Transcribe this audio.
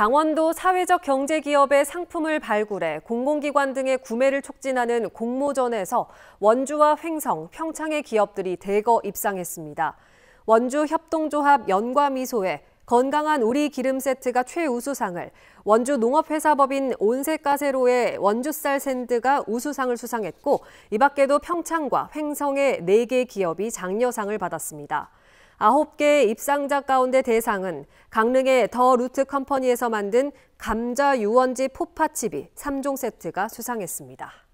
강원도 사회적 경제기업의 상품을 발굴해 공공기관 등의 구매를 촉진하는 공모전에서 원주와 횡성, 평창의 기업들이 대거 입상했습니다. 원주 협동조합 연과미소에 건강한 우리 기름 세트가 최우수상을, 원주 농업회사법인 온세가세로의 원주쌀 샌드가 우수상을 수상했고, 이 밖에도 평창과 횡성의 4개 기업이 장려상을 받았습니다. 9 개의 입상자 가운데 대상은 강릉의 더 루트 컴퍼니에서 만든 감자 유원지 포파칩이 3종 세트가 수상했습니다.